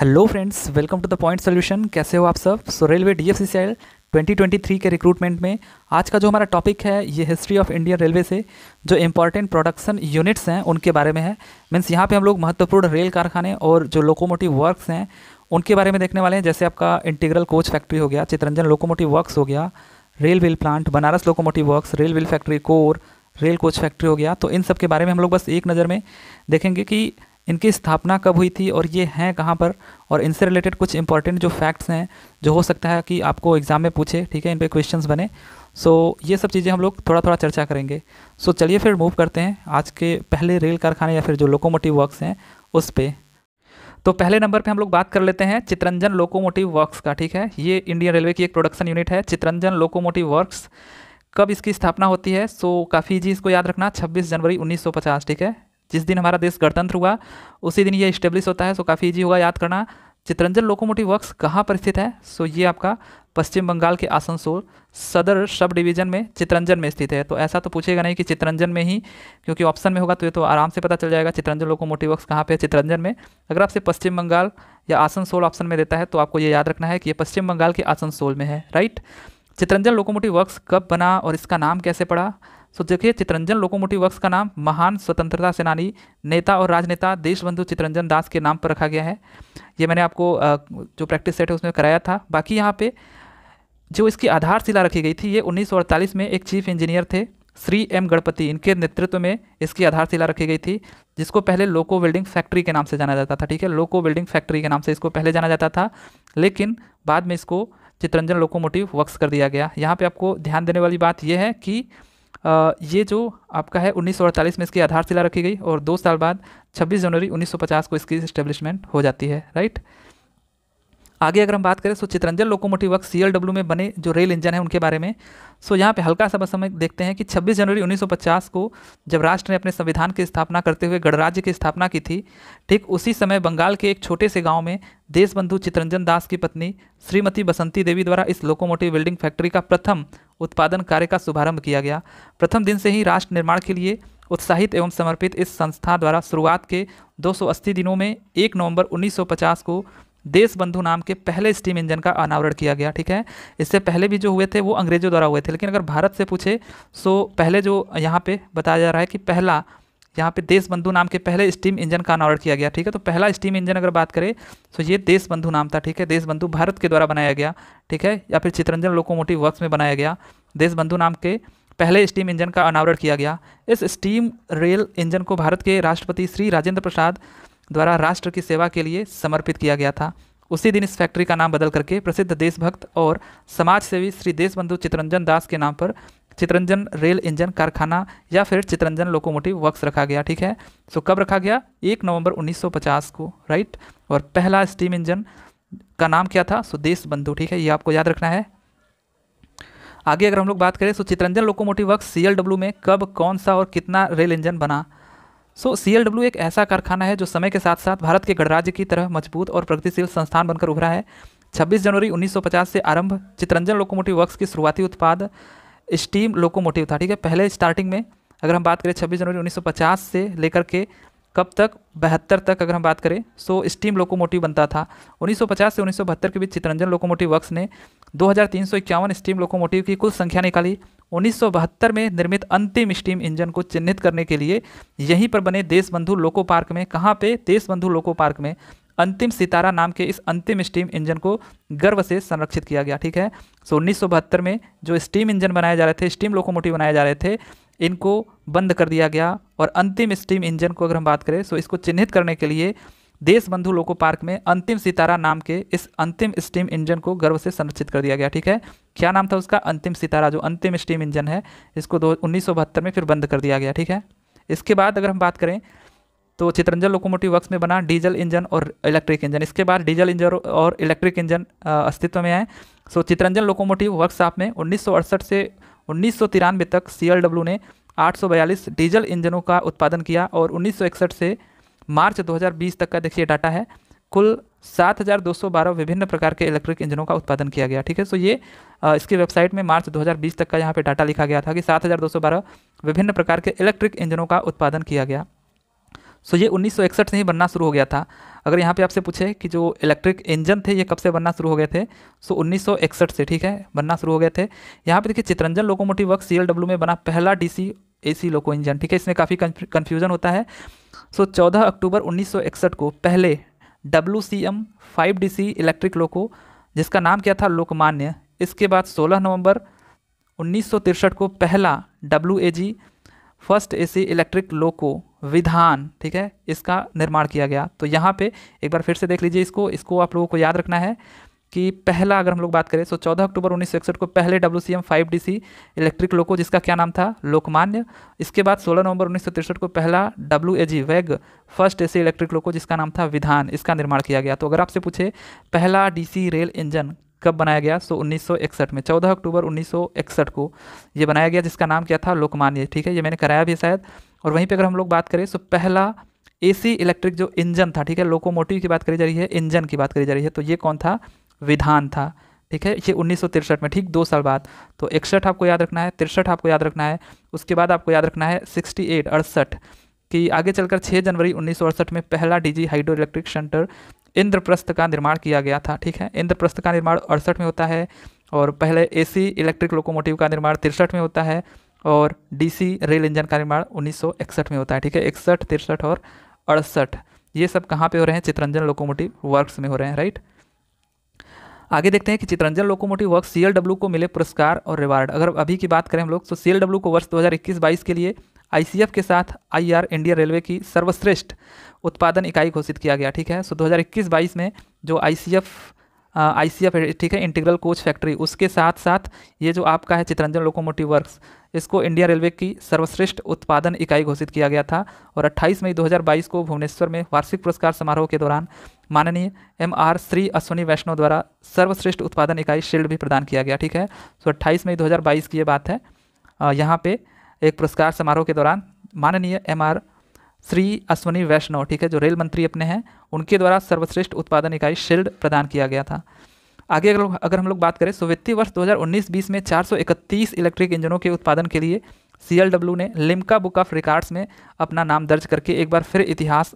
Hello friends welcome to the point solution कैसे हो आप सब so railway D F C C twenty twenty three के recruitment में आज का जो हमारा टॉपिक है ये हिस्ट्री ऑफ इंडियन रेलवे से जो इम्पॉर्टेंट प्रोडक्शन यूनिट्स हैं उनके बारे में है मीन्स यहाँ पे हम लोग महत्वपूर्ण रेल कारखाने और जो लोकोमोटिव वर्क्स हैं उनके बारे में देखने वाले हैं जैसे आपका इंटीग्रल कोच फैक्ट्री हो गया चितरंजन लोकोमोटिव वर्क्स हो गया rail wheel plant Banaras locomotive works rail wheel factory कोर रेल कोच फैक्ट्री हो गया तो इन सब के बारे में हम लोग बस एक नज़र में देखेंगे कि इनकी स्थापना कब हुई थी और ये हैं कहाँ पर और इनसे रिलेटेड कुछ इंपॉर्टेंट जो फैक्ट्स हैं जो हो सकता है कि आपको एग्ज़ाम में पूछे ठीक है इन पर क्वेश्चन बने सो so, ये सब चीज़ें हम लोग थोड़ा थोड़ा चर्चा करेंगे सो so, चलिए फिर मूव करते हैं आज के पहले रेल कारखाने या फिर जो लोकोमोटिव वर्क्स हैं उस पर तो पहले नंबर पे हम लोग बात कर लेते हैं चित्रंजन लोकोमोटिव वर्क्स का ठीक है ये इंडियन रेलवे की एक प्रोडक्शन यूनिट है चित्रंजन लोकोमोटिव वर्क्स कब इसकी स्थापना होती है सो काफ़ी जी इसको याद रखना 26 जनवरी 1950 ठीक है जिस दिन हमारा देश गणतंत्र हुआ उसी दिन ये इस्टेब्लिश होता है सो काफ़ी ईजी होगा याद करना चित्रंजन लोकोमोटिव वर्क्स कहाँ पर स्थित है सो ये आपका पश्चिम बंगाल के आसनसोल सदर सब डिवीजन में चित्रंजन में स्थित है तो ऐसा तो पूछेगा नहीं कि चित्रंजन में ही क्योंकि ऑप्शन में होगा तो ये तो आराम से पता चल जाएगा चित्रंजन लोकोमोटिव वर्क्स कहाँ पे है चित्रंजन में अगर आपसे पश्चिम बंगाल या आसनसोल ऑप्शन में देता है तो आपको ये याद रखना है कि ये पश्चिम बंगाल के आसनसोल में है राइट चित्रंजन लोकोमोटिव वर्क्स कब बना और इसका नाम कैसे पड़ा सो देखिए चित्रंजन लोकोमोटिव वर्क्स का नाम महान स्वतंत्रता सेनानी नेता और राजनेता देशबंधु चित्रंजन दास के नाम पर रखा गया है ये मैंने आपको जो प्रैक्टिस सेट है उसमें कराया था बाकी यहाँ पे जो इसकी आधारशिला रखी गई थी ये उन्नीस में एक चीफ इंजीनियर थे श्री एम गणपति इनके नेतृत्व में इसकी आधारशिला रखी गई थी जिसको पहले लोको वेल्डिंग फैक्ट्री के नाम से जाना जाता था ठीक है लोको वेल्डिंग फैक्ट्री के नाम से इसको पहले जाना जाता था लेकिन बाद में इसको चित्रंजन लोकोमोटिव वक्स कर दिया गया यहाँ पे आपको ध्यान देने वाली बात यह है कि ये जो आपका है 1948 में इसकी आधारशिला रखी गई और दो साल बाद 26 जनवरी 1950 को इसकी इस्टेब्लिशमेंट हो जाती है राइट आगे अगर हम बात करें तो चितरंजन लोकोमोटिव वर्क सी में बने जो रेल इंजन है उनके बारे में सो यहाँ पे हल्का सा बस हम देखते हैं कि 26 जनवरी 1950 को जब राष्ट्र ने अपने संविधान की स्थापना करते हुए गणराज्य की स्थापना की थी ठीक उसी समय बंगाल के एक छोटे से गाँव में देशबंधु चितरंजन दास की पत्नी श्रीमती बसंती देवी द्वारा इस लोकोमोटिव बिल्डिंग फैक्ट्री का प्रथम उत्पादन कार्य का शुभारम्भ किया गया प्रथम दिन से ही राष्ट्र निर्माण के लिए उत्साहित एवं समर्पित इस संस्था द्वारा शुरुआत के दो दिनों में एक नवंबर 1950 को देशबंधु नाम के पहले स्टीम इंजन का अनावरण किया गया ठीक है इससे पहले भी जो हुए थे वो अंग्रेजों द्वारा हुए थे लेकिन अगर भारत से पूछे सो पहले जो यहाँ पे बताया जा रहा है कि पहला यहाँ पे देशबंधु नाम के पहले स्टीम इंजन का अनावरण किया गया ठीक है तो पहला स्टीम इंजन अगर बात करें तो ये देशबंधु नाम था ठीक है देशबंधु भारत के द्वारा बनाया गया ठीक है या फिर चित्रंजन लोकोमोटिव वर्क्स में बनाया गया देशबंधु नाम के पहले स्टीम इंजन का अनावरण किया गया इस स्टीम रेल इंजन को भारत के राष्ट्रपति श्री राजेंद्र प्रसाद द्वारा राष्ट्र की सेवा के लिए समर्पित किया गया था उसी दिन इस फैक्ट्री का नाम बदल करके प्रसिद्ध देशभक्त और समाज सेवी श्री देशबंधु चितरंजन दास के नाम पर चितरंजन रेल इंजन कारखाना या फिर चितरंजन लोकोमोटिव वर्क्स रखा गया ठीक है सो कब रखा गया एक नवंबर 1950 को राइट और पहला स्टीम इंजन का नाम क्या था सो देशबंधु ठीक है ये आपको याद रखना है आगे अगर हम लोग बात करें तो चितरंजन लोकोमोटिव वर्क सी में कब कौन सा और कितना रेल इंजन बना सो so, सी एक ऐसा कारखाना है जो समय के साथ साथ भारत के गणराज्य की तरह मजबूत और प्रगतिशील संस्थान बनकर उभरा है 26 जनवरी 1950 से आरंभ चित्रंजन लोकोमोटिव वर्क्स की शुरुआती उत्पाद स्टीम लोकोमोटिव था ठीक है पहले स्टार्टिंग में अगर हम बात करें 26 जनवरी 1950 से लेकर के कब तक बहत्तर तक अगर हम बात करें सो स्टीम लोकोमोटिव बनता था 1950 से 1972 के बीच चित्रंजन लोकोमोटिव वर्क्स ने दो स्टीम लोकोमोटिव की कुल संख्या निकाली 1972 में निर्मित अंतिम स्टीम इंजन को चिन्हित करने के लिए यहीं पर बने देशबंधु लोको पार्क में कहाँ पे देशबंधु लोको पार्क में अंतिम सितारा नाम के इस अंतिम स्टीम इंजन को गर्व से संरक्षित किया गया ठीक है सो उन्नीस में जो स्टीम इंजन बनाए जा रहे थे स्टीम लोकोमोटिव बनाए जा रहे थे इनको बंद कर दिया गया और अंतिम स्टीम इंजन को अगर हम बात करें सो इसको चिन्हित करने के लिए देश बंधु लोको पार्क में अंतिम सितारा नाम के इस अंतिम स्टीम इंजन को गर्व से संरक्षित कर दिया गया ठीक है क्या नाम था उसका अंतिम सितारा जो अंतिम स्टीम इंजन है इसको दो उन्नीस में फिर बंद कर दिया गया ठीक है इसके बाद अगर हम बात करें तो चित्रंजन लोकोमोटिव वर्क्स में बना डीजल इंजन और इलेक्ट्रिक इंजन इसके बाद डीजल इंजन और इलेक्ट्रिक इंजन अस्तित्व में आए सो चितरंजन लोकोमोटिव वर्कशॉप में उन्नीस से उन्नीस तक सी ने 842 डीजल इंजनों का उत्पादन किया और 1961 से मार्च 2020 तक का देखिए डाटा है कुल 7,212 विभिन्न प्रकार के इलेक्ट्रिक इंजनों का उत्पादन किया गया ठीक है सो ये इसकी वेबसाइट में मार्च 2020 तक का यहाँ पे डाटा लिखा गया था कि 7,212 विभिन्न प्रकार के इलेक्ट्रिक इंजनों का उत्पादन किया गया सो ये 1961 से ही बनना शुरू हो गया था अगर यहाँ पे आपसे पूछे कि जो इलेक्ट्रिक इंजन थे ये कब से बनना शुरू हो गए थे सो उन्नीस से ठीक है बनना शुरू हो गए थे यहाँ पर देखिए चित्रंजन लोकोमोटिव वर्क सी में बना पहला डी सी लोको इंजन ठीक है इसमें काफ़ी कन्फ्यूजन होता है सो so, 14 अक्टूबर 1961 को पहले W C M five D C electric loco जिसका नाम क्या था लोकमान्य इसके बाद 16 नवंबर उन्नीस को पहला W A G first A C electric loco Vidhan ठीक है इसका निर्माण किया गया तो यहाँ पे एक बार फिर से देख लीजिए इसको इसको आप लोगों को याद रखना है कि पहला अगर हम लोग बात करें तो चौदह अक्टूबर उन्नीस को पहले W C M five D C electric loco जिसका क्या नाम था लोकमान्य इसके बाद 16 नवंबर उन्नीस को पहला डब्ल्यू ए जी वैग first A C electric loco जिसका नाम था विधान इसका निर्माण किया गया तो अगर आपसे पूछे पहला सी रेल इंजन कब बनाया गया सो तो सौ इकसठ में 14 अक्टूबर इकसठ को ये बनाया गया जिसका नाम क्या था लोकमान्य ठीक है ये मैंने कराया भी शायद और वहीं पे अगर हम लोग बात करें सो तो पहला एसी इलेक्ट्रिक जो इंजन था ठीक है लोकोमोटिव की बात करी जा रही है इंजन की बात करी जा रही है तो ये कौन था विधान था ठीक है ये उन्नीस में ठीक दो साल बाद तो इकसठ आपको याद रखना है तिरसठ आपको याद रखना है उसके बाद आपको याद रखना है सिक्सटी एट अड़सठ कि आगे चलकर 6 जनवरी उन्नीस में पहला DG hydro electric centre Indraprastha का निर्माण किया गया था ठीक है इंद्रप्रस्थ का निर्माण अड़सठ में होता है और पहले एसी इलेक्ट्रिक लोकोमोटिव का निर्माण तिरसठ में होता है और डीसी रेल इंजन का निर्माण उन्नीस में होता है ठीक है इकसठ तिरसठ और अड़सठ ये सब कहाँ पर हो रहे हैं चित्रंजन लोकोमोटिव वर्कस में हो रहे हैं राइट आगे देखते हैं कि चितरंजन लोकोमोटिव वर्क सी को मिले पुरस्कार और रिवार्ड अगर अभी की बात करें हम लोग तो सी को वर्ष 2021-22 के लिए आईसीएफ के साथ आईआर इंडिया रेलवे की सर्वश्रेष्ठ उत्पादन इकाई घोषित किया गया ठीक है सो so, 2021-22 में जो आईसीएफ आई सी एफ ठीक है इंटीग्रल कोच फैक्ट्री उसके साथ साथ ये जो आपका है चितरंजन लोकोमोटिव वर्क्स इसको इंडिया रेलवे की सर्वश्रेष्ठ उत्पादन इकाई घोषित किया गया था और 28 मई 2022 को भुवनेश्वर में वार्षिक पुरस्कार समारोह के दौरान माननीय एम आर श्री अश्विनी वैष्णव द्वारा सर्वश्रेष्ठ उत्पादन इकाई शील्ड भी प्रदान किया गया ठीक है सो अट्ठाईस मई दो की ये बात है यहाँ पर एक पुरस्कार समारोह के दौरान माननीय एम आर श्री अश्वनी वैष्णव ठीक है जो रेल मंत्री अपने हैं उनके द्वारा सर्वश्रेष्ठ उत्पादन इकाई शिल्ड प्रदान किया गया था आगे अगर अगर हम लोग बात करें तो वित्तीय वर्ष 2019-20 में 431 इलेक्ट्रिक इंजनों के उत्पादन के लिए सी ने लिम्का बुक ऑफ रिकॉर्ड्स में अपना नाम दर्ज करके एक बार फिर इतिहास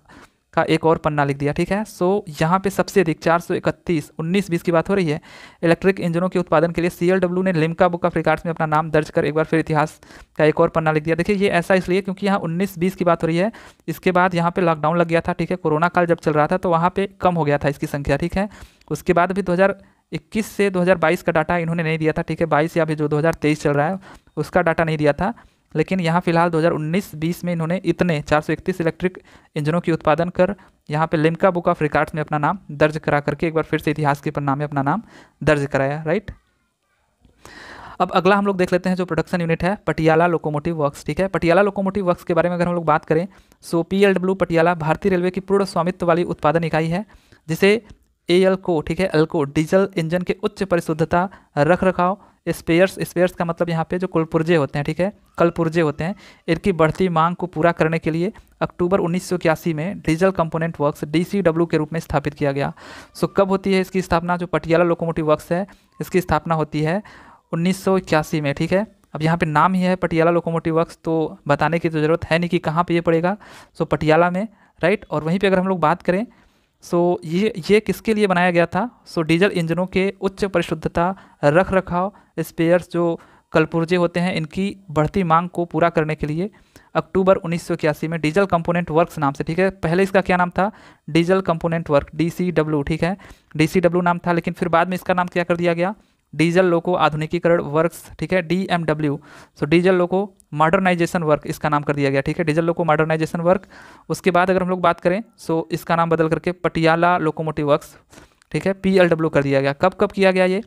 का एक और पन्ना लिख दिया ठीक है सो यहाँ पे सबसे अधिक चार सौ इकतीस उन्नीस बीस की बात हो रही है इलेक्ट्रिक इंजनों के उत्पादन के लिए सी ने लिमका बुक ऑफ रिकॉर्ड्स में अपना नाम दर्ज कर एक बार फिर इतिहास का एक और पन्ना लिख दिया देखिए ये ऐसा इसलिए क्योंकि यहाँ उन्नीस बीस की बात हो रही है इसके बाद यहाँ पर लॉकडाउन लग गया था ठीक है कोरोना काल जब चल रहा था तो वहाँ पर कम हो गया था इसकी संख्या ठीक है उसके बाद अभी 2021 से 2022 का डाटा इन्होंने नहीं दिया था ठीक है 22 या फिर जो 2023 चल रहा है उसका डाटा नहीं दिया था लेकिन यहाँ फिलहाल 2019-20 में इन्होंने इतने 431 इलेक्ट्रिक इंजनों की उत्पादन कर यहाँ पे लिमका बुक ऑफ रिकॉर्ड्स में अपना नाम दर्ज करा करके एक बार फिर से इतिहास के नाम में अपना नाम दर्ज कराया राइट अब अगला हम लोग देख लेते हैं जो प्रोडक्शन यूनिट है पटियाला लोकोमोटिव वर्क्स ठीक है पटियाला लोकोमोटिव वर्क्स के बारे में अगर हम लोग बात करें so P L W Patiala भारतीय रेलवे की पूर्ण स्वामित्व वाली उत्पादन इकाई है जिसे ए एल को ठीक है एल्को डीजल इंजन के उच्च परिशुद्धता रख रखाव स्पेयर्स स्पेयर्स का मतलब यहाँ पे जो कुलपुरजे होते हैं ठीक है कलपुरजे होते हैं इनकी बढ़ती मांग को पूरा करने के लिए अक्टूबर उन्नीस में डीजल कंपोनेंट वर्क्स डी के रूप में स्थापित किया गया सो कब होती है इसकी स्थापना जो पटियाला लोकोमोटिव वर्क्स है इसकी स्थापना होती है उन्नीस में ठीक है अब यहाँ पे नाम ही है पटियाला लोकोमोटिव वर्क्स तो बताने की तो ज़रूरत है नहीं कि कहाँ पे ये पड़ेगा सो पटियाला में राइट और वहीं पे अगर हम लोग बात करें सो so, ये ये किसके लिए बनाया गया था सो so, डीजल इंजनों के उच्च परिशुद्धता रख रखाव स्पेयर्स जो कलपुर्जे होते हैं इनकी बढ़ती मांग को पूरा करने के लिए अक्टूबर उन्नीस में डीजल कंपोनेंट वर्क्स नाम से ठीक है पहले इसका क्या नाम था डीजल कंपोनेंट वर्क डी ठीक है डी नाम था लेकिन फिर बाद में इसका नाम क्या कर दिया गया डीजल लोको आधुनिकीकरण वर्क्स ठीक है D M W so diesel loco modernisation work इसका नाम कर दिया गया ठीक है डीजल लोको मॉडर्नाइजेशन वर्क उसके बाद अगर हम लोग बात करें सो इसका नाम बदल करके पटियाला लोकोमोटिव वर्क्स ठीक है पी एल डब्ल्यू कर दिया गया कब कब किया गया ये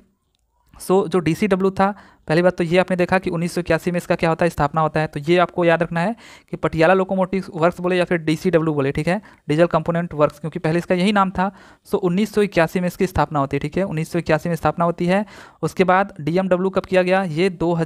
सो so, जो डी था पहली बात तो ये आपने देखा कि उन्नीस में इसका क्या होता है स्थापना होता है तो ये आपको याद रखना है कि पटियाला लोकोमोटिव वर्क्स बोले या फिर डी बोले ठीक है डीजल कंपोनेंट वर्क्स क्योंकि पहले इसका यही नाम था सो उन्नीस में इसकी स्थापना होती है ठीक है उन्नीस में स्थापना होती है उसके बाद डी कब किया गया ये दो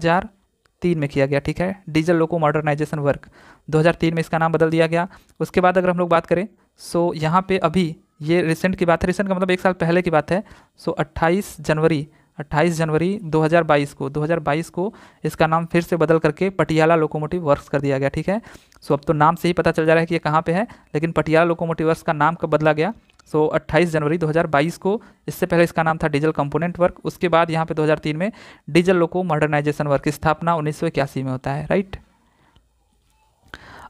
तीन में किया गया ठीक है डीजल लोको मॉडर्नाइजेशन वर्क 2003 में इसका नाम बदल दिया गया उसके बाद अगर हम लोग बात करें सो यहाँ पे अभी ये रिसेंट की बात है रिसेंट का मतलब एक साल पहले की बात है सो 28 जनवरी 28 जनवरी 2022 को 2022 को इसका नाम फिर से बदल करके पटियाला लोकोमोटिव वर्क्स कर दिया गया ठीक है सो अब तो नाम से ही पता चल जा रहा है कि ये कहाँ पे है लेकिन पटियाला लोकोमोटिव वर्क्स का नाम कब बदला गया सो so, 28 जनवरी 2022 को इससे पहले इसका नाम था डीजल कंपोनेंट वर्क उसके बाद यहाँ पे 2003 में डीजल लोको मॉडर्नाइजेशन वर्क स्थापना उन्नीस में होता है राइट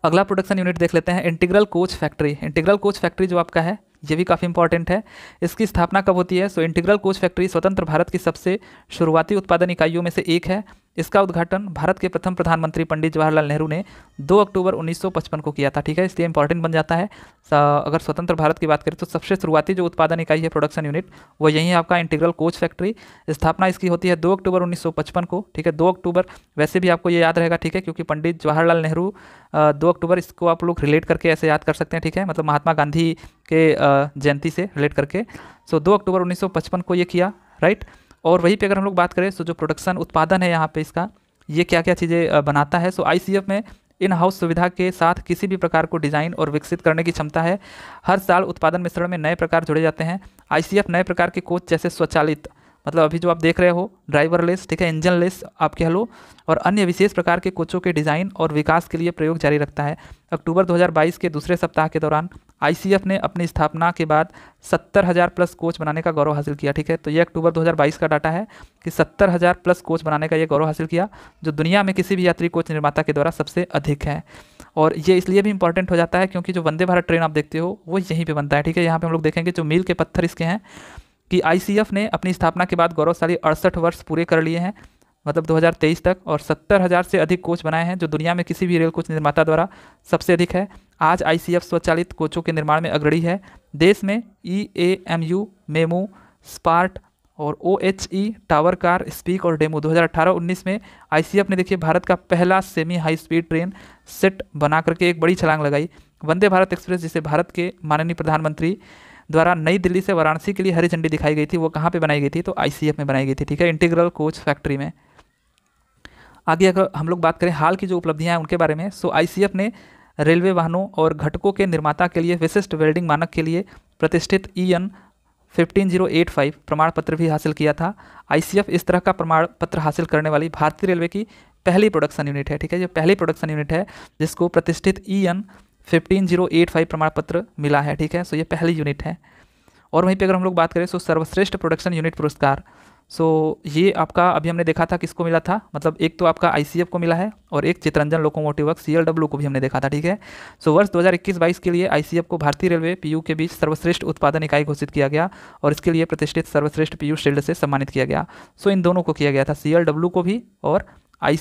अगला प्रोडक्शन यूनिट देख लेते हैं integral coach factory integral coach factory जो आपका है ये भी काफ़ी इंपॉर्टेंट है इसकी स्थापना कब होती है सो इंटीग्रल कोच फैक्ट्री स्वतंत्र भारत की सबसे शुरुआती उत्पादन इकाइयों में से एक है इसका उद्घाटन भारत के प्रथम प्रधानमंत्री पंडित जवाहरलाल नेहरू ने 2 अक्टूबर 1955 को किया था ठीक है इसलिए इंपॉर्टेंट बन जाता है अगर स्वतंत्र भारत की बात करें तो सबसे शुरुआती जो उत्पादन इकाई है प्रोडक्शन यूनिट वो यही है आपका इंटीग्रल कोच फैक्ट्री स्थापना इसकी होती है दो अक्टूबर उन्नीस को ठीक है दो अक्टूबर वैसे भी आपको ये याद रहेगा ठीक है क्योंकि पंडित जवाहरलाल नेहरू दो अक्टूबर इसको आप लोग रिलेट करके ऐसे याद कर सकते हैं ठीक है मतलब महात्मा गांधी के जयंती से रिलेट करके सो दो अक्टूबर उन्नीस को ये किया राइट right? और वहीं पे अगर हम लोग बात करें तो जो प्रोडक्शन उत्पादन है यहाँ पे इसका ये क्या क्या चीज़ें बनाता है सो आई में इन हाउस सुविधा के साथ किसी भी प्रकार को डिज़ाइन और विकसित करने की क्षमता है हर साल उत्पादन मिश्रण में नए प्रकार जुड़े जाते हैं आई नए प्रकार के कोच जैसे स्वचालित मतलब अभी जो आप देख रहे हो ड्राइवर लेस ठीक है इंजन लेस आप कह लो और अन्य विशेष प्रकार के कोचों के डिज़ाइन और विकास के लिए प्रयोग जारी रखता है अक्टूबर 2022 के दूसरे सप्ताह के दौरान आईसीएफ ने अपनी स्थापना के बाद सत्तर हज़ार प्लस कोच बनाने का गौरव हासिल किया ठीक है तो ये अक्टूबर 2022 का डाटा है कि सत्तर हज़ार प्लस कोच बनाने का ये गौरव हासिल किया जो दुनिया में किसी भी यात्री कोच निर्माता के द्वारा सबसे अधिक है और ये इसलिए भी इंपॉर्टेंट हो जाता है क्योंकि जो वंदे भारत ट्रेन आप देखते हो वो यहीं पर बनता है ठीक है यहाँ पर हम लोग देखेंगे जो मील के पत्थर इसके हैं कि आई ने अपनी स्थापना के बाद गौरवशाली अड़सठ वर्ष पूरे कर लिए हैं मतलब 2023 तक और सत्तर हज़ार से अधिक कोच बनाए हैं जो दुनिया में किसी भी रेल कोच निर्माता द्वारा सबसे अधिक है आज आई स्वचालित कोचों के निर्माण में अग्रणी है देश में E A M U MEMU स्पार्ट और O H E tower car स्पीक और डेमो 2018-19 में आई ने देखिए भारत का पहला semi high speed train set बना करके एक बड़ी छलांग लगाई वंदे भारत एक्सप्रेस जिसे भारत के माननीय प्रधानमंत्री द्वारा नई दिल्ली से वाराणसी के लिए हरी झंडी दिखाई गई थी वो कहाँ पर बनाई गई थी तो आई में बनाई गई थी ठीक है इंटीग्रल कोच फैक्ट्री में आगे अगर हम लोग बात करें हाल की जो उपलब्धियाँ हैं उनके बारे में सो आई ने रेलवे वाहनों और घटकों के निर्माता के लिए विशिष्ट वेल्डिंग मानक के लिए प्रतिष्ठित E N fifteen zero eight five प्रमाण पत्र भी हासिल किया था आई इस तरह का प्रमाण पत्र हासिल करने वाली भारतीय रेलवे की पहली प्रोडक्शन यूनिट है ठीक है ये पहली प्रोडक्शन यूनिट है जिसको प्रतिष्ठित E e N fifteen zero eight five प्रमाण पत्र मिला है ठीक है सो ये पहली यूनिट है और वहीं पे अगर हम लोग बात करें सो सर्वश्रेष्ठ प्रोडक्शन यूनिट पुरस्कार सो ये आपका अभी हमने देखा था किसको मिला था मतलब एक तो आपका आई को मिला है और एक चितरंजन लोकोमोटिव वर्क सी को भी हमने देखा था ठीक है सो वर्ष दो हज़ार के लिए आई को भारतीय रेलवे पी के बीच सर्वश्रेष्ठ उत्पादन इकाई घोषित किया गया और इसके लिए प्रतिष्ठित सर्वश्रेष्ठ पीयू शील्ड से सम्मानित किया गया सो इन दोनों को किया गया था सी को भी और आई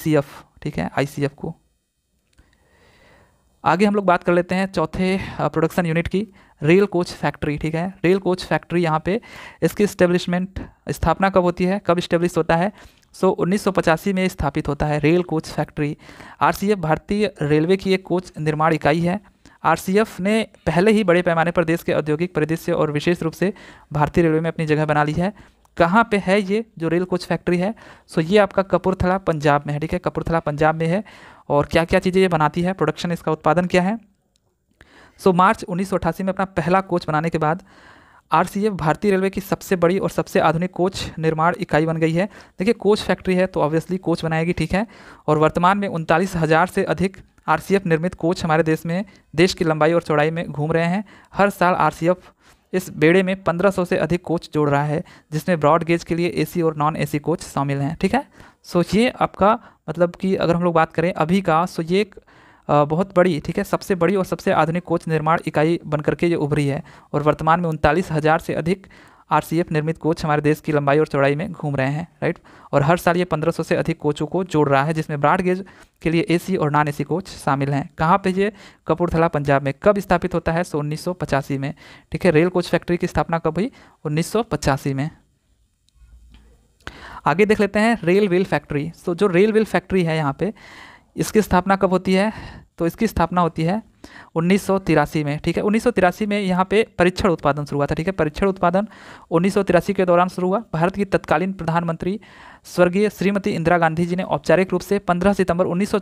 ठीक है आई को आगे हम लोग बात कर लेते हैं चौथे प्रोडक्शन यूनिट की रेल कोच फैक्ट्री ठीक है रेल कोच फैक्ट्री यहाँ पे इसकी स्टेब्लिशमेंट स्थापना कब होती है कब स्टेब्लिश होता है सो so, 1985 में स्थापित होता है रेल कोच फैक्ट्री आर भारतीय रेलवे की एक कोच निर्माण इकाई है आर ने पहले ही बड़े पैमाने पर देश के औद्योगिक परिदृश्य और विशेष रूप से भारतीय रेलवे में अपनी जगह बना ली है कहाँ पे है ये जो रेल कोच फैक्ट्री है सो ये आपका कपूरथला पंजाब में है ठीक है कपूरथला पंजाब में है और क्या क्या चीज़ें ये बनाती है प्रोडक्शन इसका उत्पादन क्या है सो मार्च उन्नीस में अपना पहला कोच बनाने के बाद आर भारतीय रेलवे की सबसे बड़ी और सबसे आधुनिक कोच निर्माण इकाई बन गई है देखिए कोच फैक्ट्री है तो ऑब्वियसली कोच बनाएगी ठीक है और वर्तमान में उनतालीस हज़ार से अधिक आर निर्मित कोच हमारे देश में देश की लंबाई और चौड़ाई में घूम रहे हैं हर साल आर इस बेड़े में 1500 से अधिक कोच जोड़ रहा है जिसमें ब्रॉड गेज के लिए एसी और नॉन एसी कोच शामिल हैं ठीक है सो ये आपका मतलब कि अगर हम लोग बात करें अभी का सो तो ये एक बहुत बड़ी ठीक है सबसे बड़ी और सबसे आधुनिक कोच निर्माण इकाई बनकर के ये उभरी है और वर्तमान में उनतालीस हज़ार से अधिक आर निर्मित कोच हमारे देश की लंबाई और चौड़ाई में घूम रहे हैं राइट और हर साल ये 1500 से अधिक कोचों को जोड़ रहा है जिसमें ब्राड गेज के लिए एसी और नॉन एसी कोच शामिल हैं कहाँ पे ये कपूरथला पंजाब में कब स्थापित होता है सो उन्नीस में ठीक है रेल कोच फैक्ट्री की स्थापना कब हुई उन्नीस में आगे देख लेते हैं रेल व्हील फैक्ट्री तो जो रेल व्हील फैक्ट्री है यहाँ पे इसकी स्थापना कब होती है तो इसकी स्थापना होती है उन्नीस में ठीक है उन्नीस में यहाँ पे परीक्षण उत्पादन शुरू हुआ था ठीक है परीक्षण उत्पादन उन्नीस के दौरान शुरू हुआ भारत की तत्कालीन प्रधानमंत्री स्वर्गीय श्रीमती इंदिरा गांधी जी ने औपचारिक रूप से 15 सितंबर उन्नीस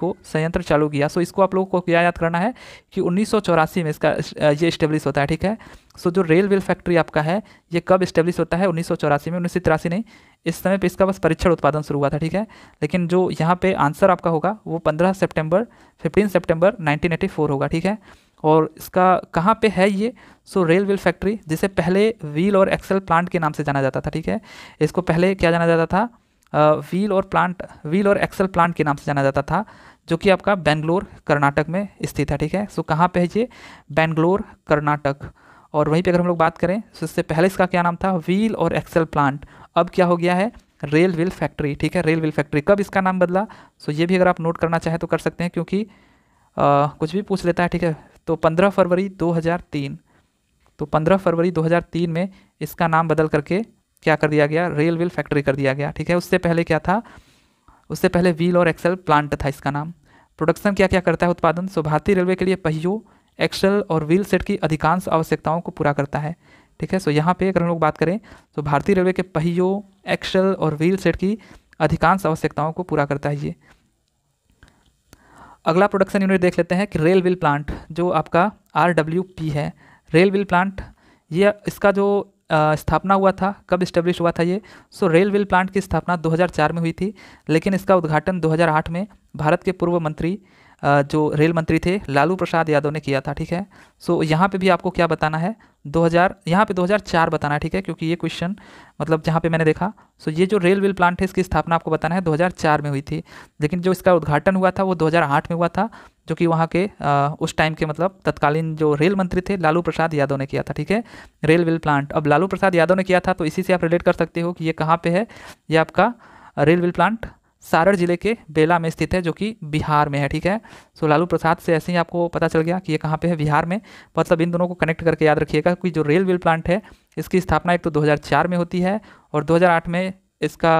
को संयंत्र चालू किया सो इसको आप लोगों को क्या याद करना है कि उन्नीस में इसका ये इस्टेब्लिश होता है ठीक है सो जो रेल वेल फैक्ट्री आपका है ये कब स्टेब्लिश होता है उन्नीस में उन्नीस नहीं इस समय पे इसका बस परीक्षण उत्पादन शुरू हुआ था ठीक है लेकिन जो यहाँ पे आंसर आपका होगा वो 15 सितंबर 15 सितंबर 1984 होगा ठीक है और इसका कहाँ पे है ये सो रेल वेल फैक्ट्री जिसे पहले व्हील और एक्सेल प्लांट के नाम से जाना जाता था ठीक है इसको पहले क्या जाना जाता था व्हील और प्लांट व्हील और एक्सेल प्लांट के नाम से जाना जाता था जो कि आपका बेंगलोर कर्नाटक में स्थित है ठीक है सो कहाँ पर है ये बेंगलोर कर्नाटक और वहीं पर अगर हम लोग बात करें तो इससे पहले इसका क्या नाम था व्हील और एक्सेल प्लांट अब क्या हो गया है रेल व्हील फैक्ट्री ठीक है रेल व्हील फैक्ट्री कब इसका नाम बदला सो ये भी अगर आप नोट करना चाहें तो कर सकते हैं क्योंकि आ, कुछ भी पूछ लेता है ठीक है तो पंद्रह फरवरी दो तो पंद्रह फरवरी 2003 में इसका नाम बदल करके क्या कर दिया गया रेल व्हील फैक्ट्री कर दिया गया ठीक है उससे पहले क्या था उससे पहले व्हील और एक्सेल प्लांट था इसका नाम प्रोडक्शन क्या क्या करता है उत्पादन सो भारतीय रेलवे के लिए पहियों एक्सेल और व्हील सेट की अधिकांश आवश्यकताओं को पूरा करता है ठीक है सो यहाँ पे अगर हम लोग बात करें तो भारतीय रेलवे के पहियों एक्सेल और व्हील सेट की अधिकांश आवश्यकताओं को पूरा करता है ये अगला प्रोडक्शन यूनिट देख लेते हैं कि रेल व्हील प्लांट जो आपका आर डब्ल्यू पी है रेल व्हील प्लांट ये इसका जो स्थापना हुआ था कब इस्टेब्लिश हुआ था ये सो रेल व्हील प्लांट की स्थापना 2004 में हुई थी लेकिन इसका उद्घाटन 2008 में भारत के पूर्व मंत्री जो रेल मंत्री थे लालू प्रसाद यादव ने किया था ठीक है सो यहाँ पे भी आपको क्या बताना है 2000 यहाँ पे दो बताना है ठीक है क्योंकि ये क्वेश्चन मतलब जहाँ पे मैंने देखा सो ये जो रेल वेल प्लांट है इसकी स्थापना आपको बताना है 2004 में हुई थी लेकिन जो इसका उद्घाटन हुआ था वो 2008 में हुआ था जो कि वहाँ के आ, उस टाइम के मतलब तत्कालीन जो रेल मंत्री थे लालू प्रसाद यादव ने किया था ठीक है रेल वेल प्लांट अब लालू प्रसाद यादव ने किया था तो इसी से आप रिलेट कर सकते हो कि ये कहाँ पर है ये आपका रेल वेल प्लांट सारण जिले के बेला में स्थित है जो कि बिहार में है ठीक है सो लालू प्रसाद से ऐसे ही आपको पता चल गया कि ये कहाँ पे है बिहार में मतलब इन दोनों को कनेक्ट करके याद रखिएगा क्योंकि जो रेल वेल प्लांट है इसकी स्थापना एक तो 2004 में होती है और 2008 में इसका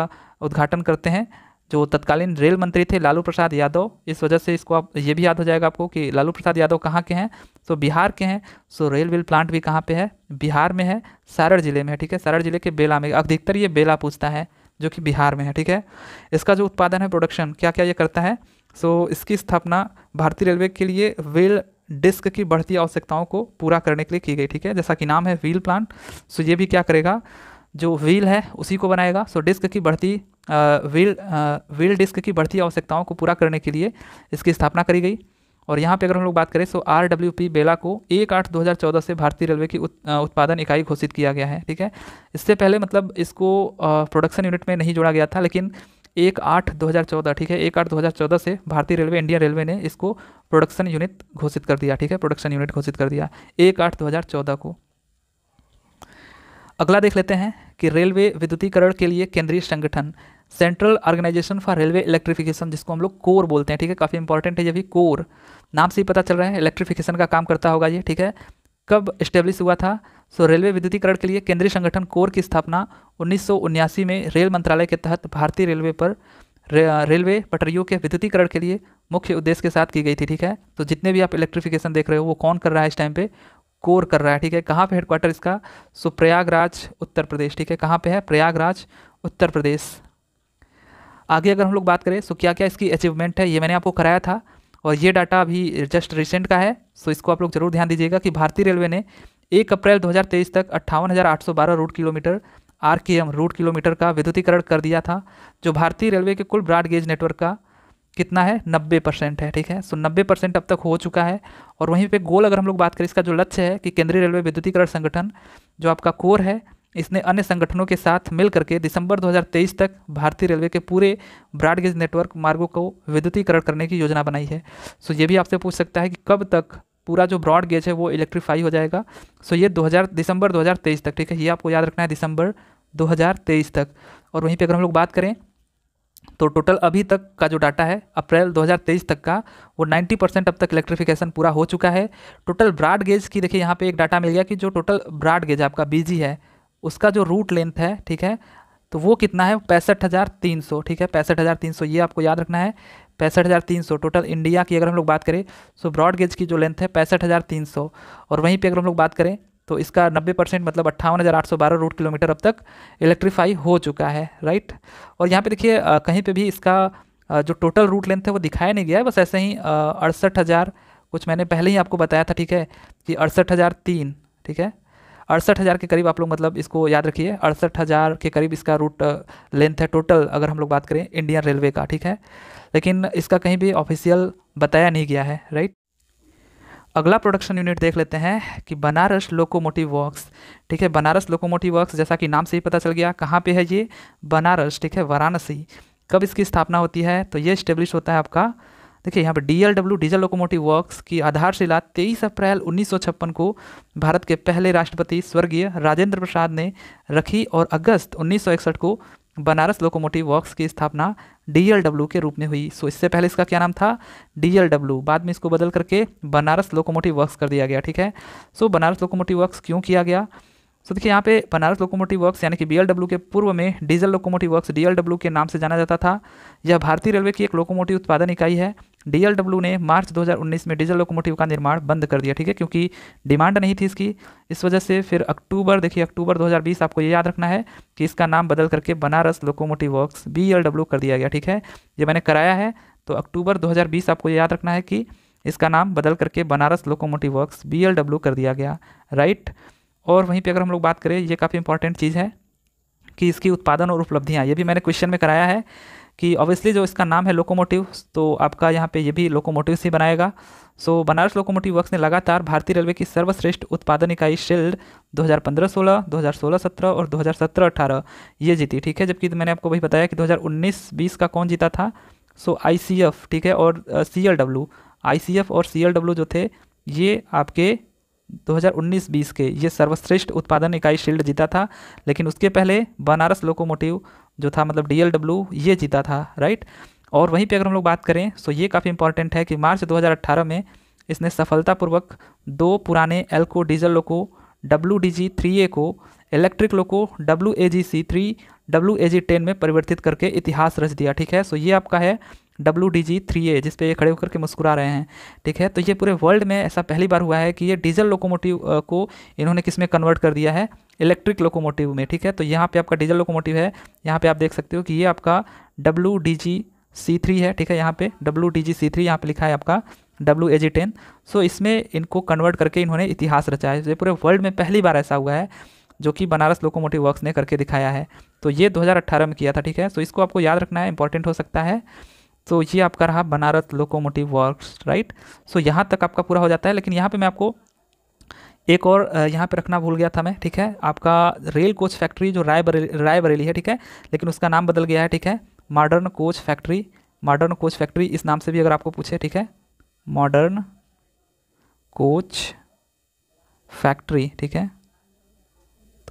उद्घाटन करते हैं जो तत्कालीन रेल मंत्री थे लालू प्रसाद यादव इस वजह से इसको आप ये भी याद हो जाएगा आपको कि लालू प्रसाद यादव कहाँ के हैं सो बिहार के हैं सो रेल वेल प्लांट भी कहाँ पर है बिहार में है सारण जिले में है ठीक है सारण जिले के बेला में अधिकतर ये बेला पूछता है जो कि बिहार में है ठीक है इसका जो उत्पादन है प्रोडक्शन क्या क्या ये करता है सो so, इसकी स्थापना भारतीय रेलवे के लिए व्हील डिस्क की बढ़ती आवश्यकताओं को पूरा करने के लिए की गई ठीक है जैसा कि नाम है व्हील प्लांट सो ये भी क्या करेगा जो व्हील है उसी को बनाएगा सो डिस्क की बढ़ती व्हील व्हील डिस्क की बढ़ती आवश्यकताओं को पूरा करने के लिए इसकी स्थापना करी गई और यहाँ पे अगर हम लोग बात करें तो आर डब्ल्यू पी बेला को एक आठ दो हजार चौदह से भारतीय रेलवे की उत, उत्पादन इकाई घोषित किया गया है ठीक है इससे पहले मतलब इसको प्रोडक्शन यूनिट में नहीं जोड़ा गया था लेकिन एक आठ चौदह ठीक है एक आठ चौदह से भारतीय रेलवे इंडियन रेलवे ने इसको प्रोडक्शन यूनिट घोषित कर दिया ठीक है प्रोडक्शन यूनिट घोषित कर दिया एक आठ दो हजार चौदह को अगला देख लेते हैं कि रेलवे विद्युतीकरण के लिए केंद्रीय संगठन central organization for railway electrification जिसको हम लोग कोर बोलते हैं ठीक है काफ़ी इंपॉर्टेंट है ये भी कोर नाम से ही पता चल रहा है इलेक्ट्रिफिकेशन का काम करता होगा ये ठीक है कब इस्टेब्लिश हुआ था सो रेलवे विद्युतीकरण के लिए केंद्रीय संगठन कोर की स्थापना उन्नीस में रेल मंत्रालय के तहत भारतीय रेलवे पर रे, रेलवे पटरियों के विद्युतीकरण के लिए मुख्य उद्देश्य के साथ की गई थी ठीक है तो जितने भी आप इलेक्ट्रिफिकेशन देख रहे हो वो कौन कर रहा है इस टाइम पे कोर कर रहा है ठीक है कहाँ पे हेडक्वार्टर इसका सो प्रयागराज उत्तर प्रदेश ठीक है कहाँ पे है प्रयागराज उत्तर प्रदेश आगे अगर हम लोग बात करें तो क्या क्या इसकी अचीवमेंट है ये मैंने आपको कराया था और ये डाटा अभी जस्ट रिसेंट का है सो इसको आप लोग जरूर ध्यान दीजिएगा कि भारतीय रेलवे ने एक अप्रैल 2023 तक अट्ठावन route kilometre R K M route kilometre का विद्युतीकरण कर दिया था जो भारतीय रेलवे के कुल ब्रॉड गेज नेटवर्क का कितना है नब्बे परसेंट है ठीक है सो नब्बे परसेंट अब तक हो चुका है और वहीं पे गोल अगर हम लोग बात करें इसका जो लक्ष्य है कि केंद्रीय रेलवे विद्युतीकरण संगठन जो आपका कोर है इसने अन्य संगठनों के साथ मिलकर के दिसंबर 2023 तक भारतीय रेलवे के पूरे ब्रॉडगेज नेटवर्क मार्गों को विद्युतीकरण करने की योजना बनाई है सो ये भी आपसे पूछ सकता है कि कब तक पूरा जो ब्रॉड गेज है वो इलेक्ट्रीफाई हो जाएगा सो ये 2000 दिसंबर 2023 तक ठीक है ये आपको याद रखना है दिसंबर 2023 तक और वहीं पे अगर हम लोग बात करें तो टोटल अभी तक का जो डाटा है अप्रैल 2023 तक का वो 90 परसेंट अब तक इलेक्ट्रिफिकेशन पूरा हो चुका है टोटल ब्राड गेज की देखिए यहाँ पे एक डाटा मिल गया कि जो टोटल ब्रॉड गेज आपका बीजी है उसका जो रूट लेंथ है ठीक है तो वो कितना है पैंसठ हज़ार तीन सौ ठीक है पैंसठ हज़ार तीन सौ ये आपको याद रखना है पैंसठ हज़ार तीन सौ टोटल इंडिया की अगर हम लोग बात करें तो ब्रॉड गेज की जो लेंथ है पैंसठ हज़ार तीन सौ और वहीं पे अगर हम लोग बात करें तो इसका 90 परसेंट मतलब अट्ठावन हज़ार आठ सौ बारह रूट किलोमीटर अब तक इलेक्ट्रीफाई हो चुका है राइट और यहाँ पे देखिए कहीं पे भी इसका जो टोटल रूट लेंथ है वो दिखाया नहीं गया है बस ऐसे ही अड़सठ हज़ार कुछ मैंने पहले ही आपको बताया था ठीक है कि अड़सठ हज़ार तीन ठीक है अड़सठ हज़ार के करीब आप लोग मतलब इसको याद रखिए अड़सठ हज़ार के करीब इसका रूट लेंथ uh, है टोटल अगर हम लोग बात करें इंडियन रेलवे का ठीक है लेकिन इसका कहीं भी ऑफिशियल बताया नहीं गया है राइट अगला प्रोडक्शन यूनिट देख लेते हैं कि बनारस लोकोमोटिव वर्क्स ठीक है बनारस लोकोमोटिव वर्क्स जैसा कि नाम से ही पता चल गया कहाँ पे है ये बनारस ठीक है वाराणसी कब इसकी स्थापना होती है तो ये इस्टेब्लिश होता है आपका देखिए यहाँ पर डीएलडब्ल्यू डीजल लोकोमोटिव वर्क्स की आधारशिला 23 अप्रैल 1956 को भारत के पहले राष्ट्रपति स्वर्गीय राजेंद्र प्रसाद ने रखी और अगस्त 1961 को बनारस लोकोमोटिव वर्क्स की स्थापना डीएलडब्ल्यू के रूप में हुई सो इससे पहले इसका क्या नाम था डीएलडब्ल्यू बाद में इसको बदल करके बनारस लोकोमोटिव वर्क्स कर दिया गया ठीक है सो बनारस लोकोमोटिव वर्क्स क्यों किया गया तो देखिए यहाँ पे बनारस लोकोमोटिव वर्क्स यानी कि बीएलडब्ल्यू के पूर्व में डीजल लोकोमोटिव वर्क्स डीएलडब्ल्यू के नाम से जाना जाता था यह भारतीय रेलवे की एक लोकोमोटिव उत्पादन इकाई है डीएलडब्ल्यू ने मार्च 2019 में डीजल लोकोमोटिव का निर्माण बंद कर दिया ठीक है क्योंकि डिमांड नहीं थी इसकी इस वजह से फिर अक्टूबर देखिए अक्टूबर दो आपको ये याद रखना है कि इसका नाम बदल करके बनारस लोकोमोटिव वर्क्स बी कर दिया गया ठीक है ये मैंने कराया है तो अक्टूबर दो आपको ये याद रखना है कि इसका नाम बदल करके बनारस लोकोमोटिव वर्क्स बी कर दिया गया राइट right? और वहीं पे अगर हम लोग बात करें ये काफ़ी इंपॉर्टेंट चीज़ है कि इसकी उत्पादन और उपलब्धियाँ ये भी मैंने क्वेश्चन में कराया है कि ऑब्वियसली जो इसका नाम है लोकोमोटिव तो आपका यहाँ पे ये भी लोकोमोटिव से बनाएगा so so, Banaras locomotive works ने लगातार भारतीय रेलवे की सर्वश्रेष्ठ उत्पादन इकाई शील्ड 2015-16, 2016-17 और 2017-18 ये जीती ठीक है जबकि मैंने आपको वही बताया कि 2019-20 का कौन जीता था सो आई ठीक है और सी एल डब्ल्यू आई और सी जो थे ये आपके 2019-20 के ये सर्वश्रेष्ठ उत्पादन इकाई शील्ड जीता था लेकिन उसके पहले बनारस लोकोमोटिव जो था मतलब डीएलडब्ल्यू ये जीता था राइट और वहीं पे अगर हम लोग बात करें तो ये काफ़ी इंपॉर्टेंट है कि मार्च 2018 में इसने सफलतापूर्वक दो पुराने ALCO diesel loco W D G three A को electric loco W A G C three W A G ten में परिवर्तित करके इतिहास रच दिया ठीक है सो ये आपका है W D G three A जिसपे ये खड़े होकर के मुस्कुरा रहे हैं ठीक है तो ये पूरे वर्ल्ड में ऐसा पहली बार हुआ है कि ये डीजल लोकोमोटिव को इन्होंने किस में कन्वर्ट कर दिया है इलेक्ट्रिक लोकोमोटिव में ठीक है तो यहाँ पे आपका डीजल लोकोमोटिव है यहाँ पे आप देख सकते हो कि ये आपका W D G C three है ठीक है यहाँ पे W D G C three यहाँ पर लिखा है आपका W A G ten so इसमें इनको कन्वर्ट करके इन्होंने इतिहास रचा है तो ये पूरे वर्ल्ड में पहली बार ऐसा हुआ है जो कि बनारस लोकोमोटिव वर्क्स ने करके दिखाया है तो ये 2018 में किया था ठीक है सो तो इसको आपको याद रखना है इंपॉर्टेंट हो सकता है तो ये आपका रहा Banaras locomotive works right so तो यहाँ तक आपका पूरा हो जाता है लेकिन यहाँ पर मैं आपको एक और यहाँ पे रखना भूल गया था मैं ठीक है आपका रेल कोच फैक्ट्री जो राय रायबरेली है ठीक है लेकिन उसका नाम बदल गया है ठीक है modern coach factory modern coach factory इस नाम से भी अगर आपको पूछे ठीक है मॉडर्न कोच फैक्ट्री ठीक है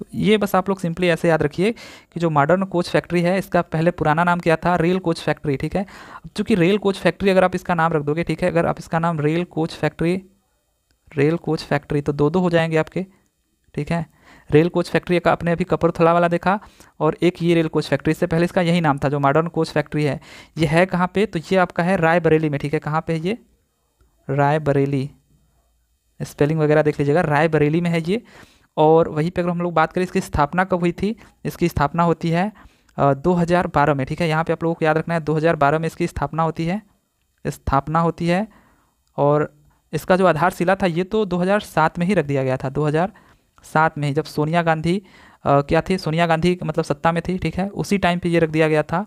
तो ये बस आप लोग सिंपली ऐसे याद रखिए कि जो मॉडर्न कोच फैक्ट्री है इसका पहले पुराना नाम क्या था रेल कोच फैक्ट्री ठीक है अब चूँकि रेल कोच फैक्ट्री अगर आप इसका नाम रख दोगे ठीक है अगर आप इसका नाम rail coach factory rail coach factory तो दो दो हो जाएंगे आपके ठीक है रेल कोच फैक्ट्री का आपने अभी कपूरथला वाला देखा और एक ये रेल कोच फैक्ट्री इससे पहले इसका यही नाम था जो मॉडर्न कोच फैक्ट्री है ये है कहाँ पे तो ये आपका है रायबरेली में ठीक है कहाँ पे है ये रायबरेली स्पेलिंग वगैरह देख लीजिएगा रायबरेली में है ये और वहीं पे अगर हम लोग बात करें इसकी स्थापना कब हुई थी इसकी स्थापना होती है दो हज़ार बारह में ठीक है यहाँ पर आप लोगों को याद रखना है दो हज़ार बारह में इसकी स्थापना होती है स्थापना होती है और इसका जो आधारशिला था ये तो 2007 में ही रख दिया गया था 2007 में ही जब सोनिया गांधी क्या थी सोनिया गांधी मतलब सत्ता में थी ठीक है उसी टाइम पे ये रख दिया गया था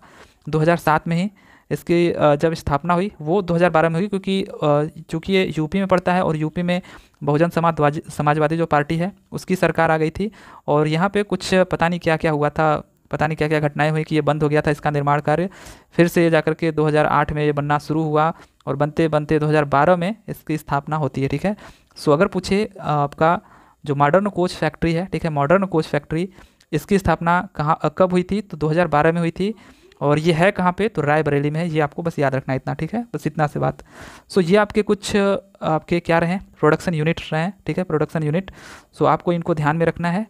2007 में ही इसकी जब स्थापना हुई वो 2012 में हुई क्योंकि चूँकि ये यूपी में पड़ता है और यूपी में बहुजन समाज समाजवादी जो पार्टी है उसकी सरकार आ गई थी और यहाँ पे कुछ पता नहीं क्या क्या हुआ था पता नहीं क्या क्या घटनाएं हुई कि ये बंद हो गया था इसका निर्माण कार्य फिर से ये जाकर के दो में ये बनना शुरू हुआ और बनते बनते दो में इसकी स्थापना होती है ठीक है सो अगर पूछे आपका जो मॉडर्न कोच फैक्ट्री है ठीक है मॉडर्न कोच फैक्ट्री इसकी स्थापना कहाँ कब हुई थी तो 2012 में हुई थी और ये है कहाँ पे तो रायबरेली में है ये आपको बस याद रखना इतना ठीक है बस इतना से बात सो ये आपके कुछ आपके क्या रहे प्रोडक्शन यूनिट रहे हैं ठीक है प्रोडक्शन यूनिट सो आपको इनको ध्यान में रखना है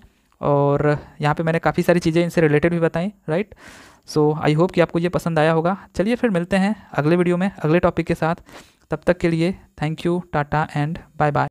और यहाँ पे मैंने काफ़ी सारी चीज़ें इनसे रिलेटेड भी बताई राइट सो आई होप कि आपको ये पसंद आया होगा चलिए फिर मिलते हैं अगले वीडियो में अगले टॉपिक के साथ तब तक के लिए thank you tata and bye bye